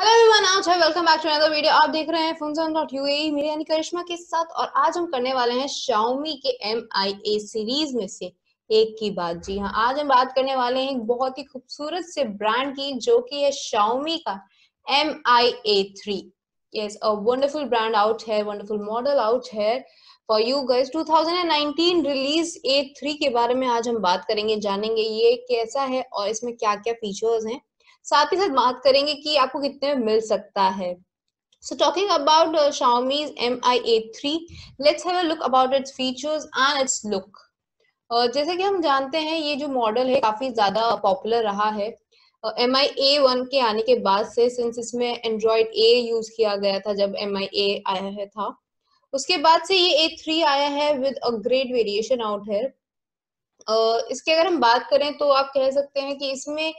Hello everyone आज है welcome back to another video आप देख रहे हैं फंक्शन डॉट यू मेरे यानी करिश्मा के साथ और आज हम करने वाले हैं शाओमी के एम सीरीज में से एक की बात जी हाँ आज हम बात करने वाले हैं एक बहुत ही खूबसूरत से ब्रांड की जो कि है शाओमी का M I A three yes a wonderful brand out है वंडरफुल मॉडल आउट है for you guys 2019 release A three के बारे में आज हम बात करेंगे जानेंगे ये कैसा है और इसमें क्या क्या फीचर्स हैं साथ ही साथ बात करेंगे कि आपको कितने में मिल सकता है So talking about uh, Xiaomi's MI8 let's have a look about its features and its look. Uh, जैसे कि हम जानते हैं ये जो मॉडल है काफी ज्यादा पॉपुलर रहा है एम आई ए वन के आने के बाद से सिंस इसमें एंड्रॉयड ए यूज किया गया था जब एम आई ए आया है था उसके बाद से ये ए थ्री आया है with a great variation out है इसके अगर हम बात करें तो आप कह सकते हैं कि इसमें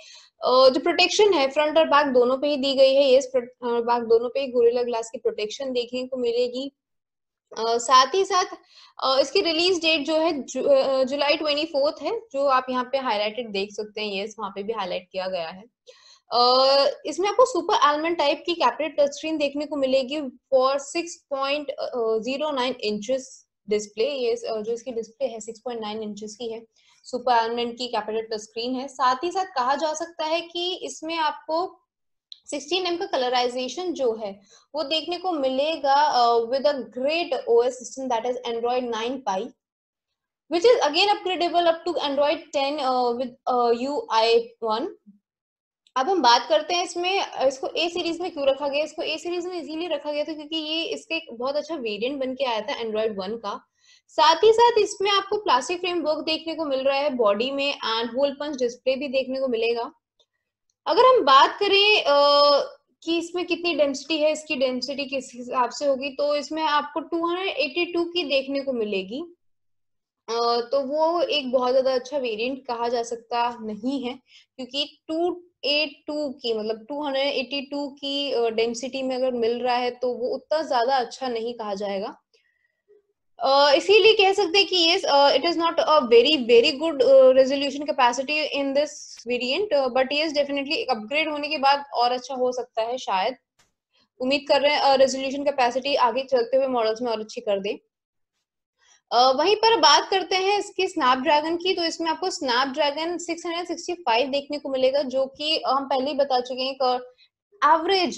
जो प्रोटेक्शन है फ्रंट और बैक दोनों पे ही दी गई है ये बैक दोनों पे ही गोरिल्ला ग्लास की प्रोटेक्शन देखने को मिलेगी Uh, साथ ही साथ uh, इसकी रिलीज डेट जो है जु, जुलाई ट्वेंटी फोर्थ है जो आप यहाँ पे हाईलाइटेड देख सकते हैं ये yes, वहाँ पे भी हाईलाइट किया गया है इसमें आपको सुपर आलमंड टाइप की कैपिटल टच स्क्रीन देखने को मिलेगी for six point zero nine inches display ये uh, जो इसकी डिस्प्ले है 6.9 इंचेस की है सुपर एलमेंट की कैपिटल टच स्क्रीन है साथ ही साथ कहा जा सकता है कि इसमें आपको 16M का कलराइजेशन जो है वो देखने को मिलेगा with a great OS system that is Android 9 Pie which is again upgradable up to android 10 uh, with uh, ui 1 अब हम बात करते हैं इसमें इसको ए सीरीज में क्यों रखा गया इसको ए सीरीज में इजीली रखा गया था क्योंकि ये इसके एक बहुत अच्छा वेरिएंट बन के आया था एंड्रॉइड वन का साथ ही साथ इसमें आपको प्लास्टिक फ्रेम वर्क देखने को मिल रहा है बॉडी में एंड होल पंच डिस्प्ले भी देखने को मिलेगा अगर हम बात करें आ, कि इसमें कितनी डेंसिटी है इसकी डेंसिटी किस हिसाब से होगी तो इसमें आपको टू की देखने को मिलेगी आ, तो वो एक बहुत ज्यादा अच्छा वेरिएंट कहा जा सकता नहीं है क्योंकि टू की मतलब 282 की डेंसिटी में अगर मिल रहा है तो वो उतना ज्यादा अच्छा नहीं कहा जाएगा uh, इसीलिए कह सकते हैं कि ये it is not a very very good resolution capacity in this variant but ये डेफिनेटली अपग्रेड होने के बाद और अच्छा हो सकता है शायद उम्मीद कर रहे हैं रेजोल्यूशन कैपेसिटी आगे चलते हुए मॉडल्स में और अच्छी कर दें वहीं पर बात करते हैं इसकी स्नैपड्रैगन की तो इसमें आपको स्नैपड्रैगन 665 देखने को मिलेगा जो कि हम पहले ही बता चुके हैं कि एवरेज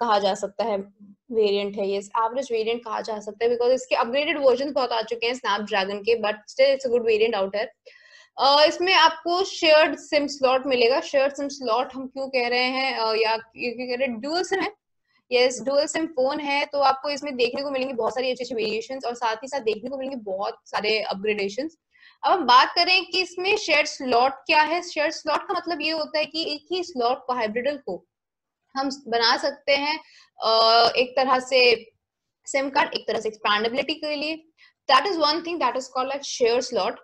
कहा जा सकता है वेरिएंट है ये एवरेज वेरिएंट कहा जा सकता है बिकॉज इसके अपग्रेडेड वर्जन बहुत आ चुके हैं स्नैपड्रैगन के but still it's good variant out है Uh, इसमें आपको शेयर्ड सिम स्लॉट मिलेगा शेयर्ड सिम स्लॉट हम क्यों कह रहे हैं uh, या क्यों कह रहे हैं ड्यूअल सिम है यस डुअल सिम फोन है तो आपको इसमें देखने को मिलेंगे बहुत सारी अच्छी अच्छी वेरिएशन और साथ ही साथ देखने को मिलेंगे बहुत सारे अपग्रेडेशन अब हम बात करें कि इसमें शेयर स्लॉट क्या है शेयर स्लॉट का मतलब ये होता है कि एक ही स्लॉट को हाइब्रिडल को हम बना सकते हैं एक तरह से सिम कार्ड एक तरह से एक्सपैंडेबिलिटी के लिए that is one thing that is called at share slot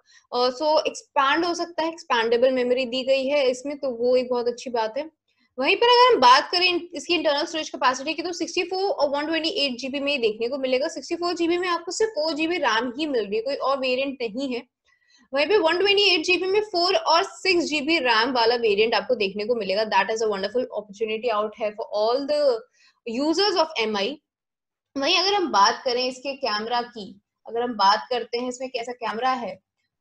so expand हो सकता है एक्सपैंडेबल मेमोरी दी गई है इसमें तो वो एक बहुत अच्छी बात है वहीं पर अगर हम बात करें इसकी इंटरनल स्टोरेज कैपेसिटी की तो 64 और 128 जीबी में ही देखने को मिलेगा 64 जीबी में आपको सिर्फ फोर जीबी रैम ही मिल रही है कोई और वेरिएंट नहीं है वहीं पे 128 जीबी में फोर और सिक्स जीबी रैम वाला वेरिएंट आपको देखने को मिलेगा that is a wonderful opportunity out है for all the users of M वहीं अगर हम बात करें इसके कैमरा की अगर हम बात करते हैं इसमें कैसा कैमरा है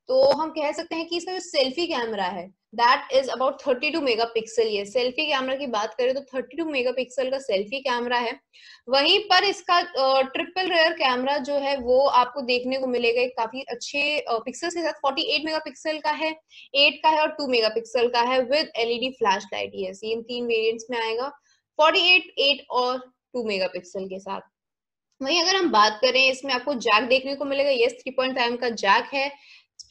तो हम कह सकते हैं कि इसका जो सेल्फी कैमरा है that is about mega pixel ये सेल्फी कैमरा की बात करें तो मेगा पिक्सल का सेल्फी कैमरा है वहीं पर इसका ट्रिपल रेयर कैमरा जो है वो आपको देखने को मिलेगा काफी अच्छे पिक्सल के साथ मेगा पिक्सल का है एट का है और टू मेगा पिक्सल का है विद एलईडी फ्लैश लाइट ये इन तीन वेरियंट्स में आएगा फोर्टी एट एट और टू मेगा पिक्सल के साथ वहीं अगर हम बात करें इसमें आपको जैक देखने को मिलेगा ये थ्री पॉइंट फाइव का जैक है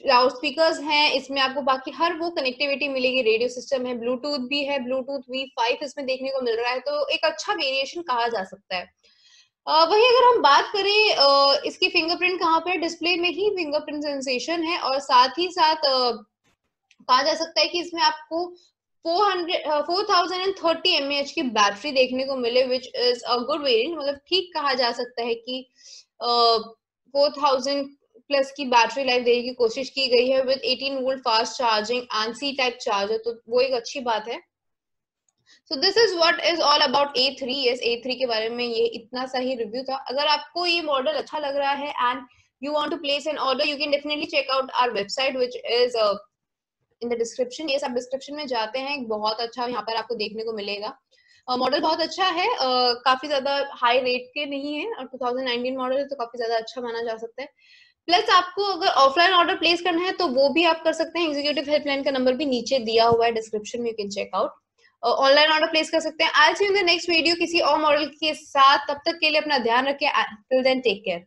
लाउड स्पीकर्स हैं इसमें आपको बाकी हर वो कनेक्टिविटी मिलेगी रेडियो सिस्टम है ब्लूटूथ भी है ब्लूटूथ वी फाइव इसमें देखने को मिल रहा है तो एक अच्छा वेरिएशन कहा जा सकता है Uh, वही अगर हम बात करें uh, इसकी फिंगरप्रिंट कहाँ पर डिस्प्ले में ही फिंगरप्रिंट सेंसेशन है और साथ ही साथ uh, कहा जा सकता है कि इसमें आपको 4030 mAh की बैटरी देखने को मिले which is a good variant मतलब ठीक कहा जा सकता है कि uh, थाउजेंड प्लस की बैटरी लाइफ देने की कोशिश की गई है with 18 volt fast charging and C type charger तो वो एक अच्छी बात है so this is what is all about A three S A three के बारे में ये इतना सा ही रिव्यू था अगर आपको ये मॉडल अच्छा लग रहा है and you want to place an order you can definitely check out our website which is in the description ये सब डिस्क्रिप्शन में जाते हैं बहुत अच्छा यहाँ पर आपको देखने को मिलेगा मॉडल uh, बहुत अच्छा है uh, काफी ज्यादा हाई रेट के नहीं है और 2019 मॉडल है तो काफी ज्यादा अच्छा माना जा सकता है प्लस आपको अगर ऑफलाइन ऑर्डर प्लेस करना है तो वो भी आप कर सकते हैं एग्जीक्यूटिव हेल्पलाइन का नंबर भी नीचे दिया हुआ है डिस्क्रिप्शन में you can check out online order place कर सकते हैं आज इन द नेक्स्ट वीडियो किसी और मॉडल के साथ तब तक के लिए अपना ध्यान रखें टिल देन टेक केयर